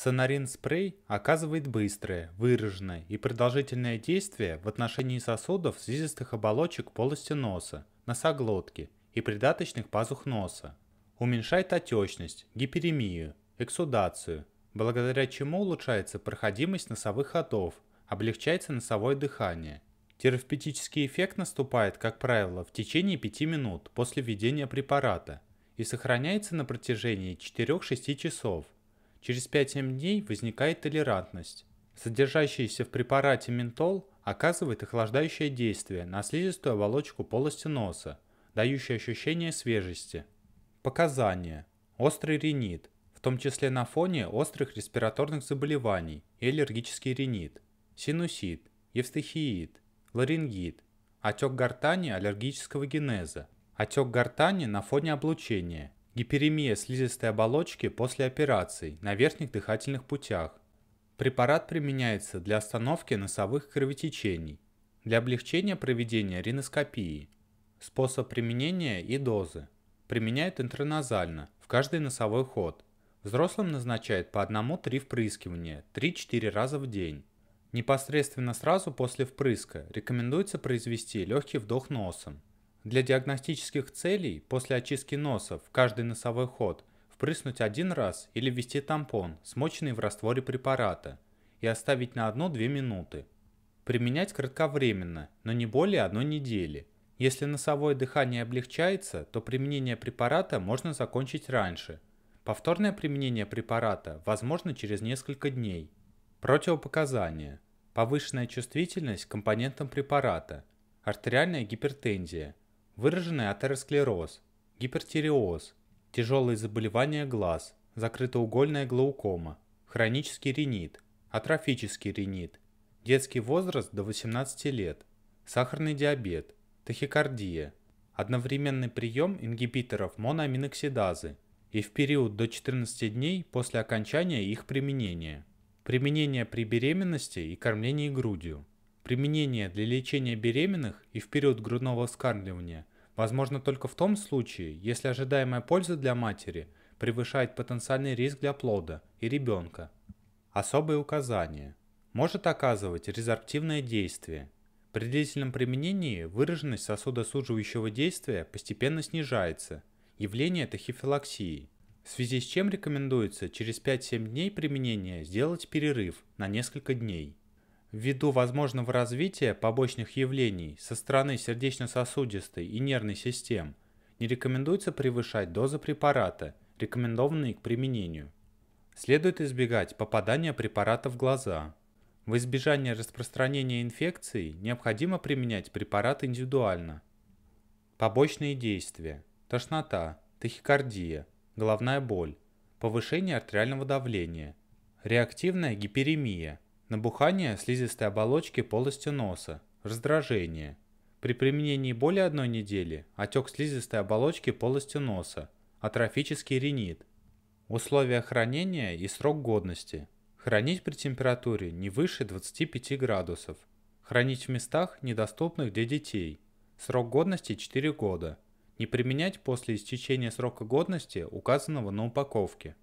Сонарин спрей оказывает быстрое, выраженное и продолжительное действие в отношении сосудов слизистых оболочек полости носа, носоглотки и придаточных пазух носа. Уменьшает отечность, гиперемию, эксудацию, благодаря чему улучшается проходимость носовых ходов, облегчается носовое дыхание. Терапевтический эффект наступает, как правило, в течение 5 минут после введения препарата и сохраняется на протяжении 4-6 часов – Через 5-7 дней возникает толерантность. Содержащийся в препарате ментол оказывает охлаждающее действие на слизистую оболочку полости носа, дающее ощущение свежести. Показания. Острый ринит, в том числе на фоне острых респираторных заболеваний и аллергический ринит, синусит, евстахиит, ларингит, отек гортани аллергического генеза, отек гортани на фоне облучения Гиперемия слизистой оболочки после операций на верхних дыхательных путях. Препарат применяется для остановки носовых кровотечений, для облегчения проведения риноскопии. Способ применения и дозы. Применяют интраназально, в каждый носовой ход. Взрослым назначают по 1-3 впрыскивания, 3-4 раза в день. Непосредственно сразу после впрыска рекомендуется произвести легкий вдох носом, для диагностических целей после очистки носа в каждый носовой ход впрыснуть один раз или ввести тампон, смоченный в растворе препарата, и оставить на 1-2 минуты. Применять кратковременно, но не более одной недели. Если носовое дыхание облегчается, то применение препарата можно закончить раньше. Повторное применение препарата возможно через несколько дней. Противопоказания. Повышенная чувствительность к компонентам препарата. Артериальная гипертензия – выраженный атеросклероз, гипертиреоз, тяжелые заболевания глаз, закрытоугольная глаукома, хронический ринит, атрофический ринит, детский возраст до 18 лет, сахарный диабет, тахикардия, одновременный прием ингибиторов моноаминоксидазы и в период до 14 дней после окончания их применения, применение при беременности и кормлении грудью. Применение для лечения беременных и в период грудного вскармливания возможно только в том случае, если ожидаемая польза для матери превышает потенциальный риск для плода и ребенка. Особые указания. Может оказывать резорптивное действие. При длительном применении выраженность сосудосуживающего действия постепенно снижается. Явление тахифилаксии. В связи с чем рекомендуется через 5-7 дней применения сделать перерыв на несколько дней. Ввиду возможного развития побочных явлений со стороны сердечно-сосудистой и нервной систем не рекомендуется превышать дозы препарата, рекомендованные к применению. Следует избегать попадания препарата в глаза. В избежание распространения инфекции необходимо применять препарат индивидуально. Побочные действия. Тошнота, тахикардия, головная боль, повышение артериального давления, реактивная гиперемия – Набухание слизистой оболочки полости носа, раздражение. При применении более одной недели отек слизистой оболочки полости носа, атрофический ринит. Условия хранения и срок годности. Хранить при температуре не выше 25 градусов. Хранить в местах, недоступных для детей. Срок годности 4 года. Не применять после истечения срока годности, указанного на упаковке.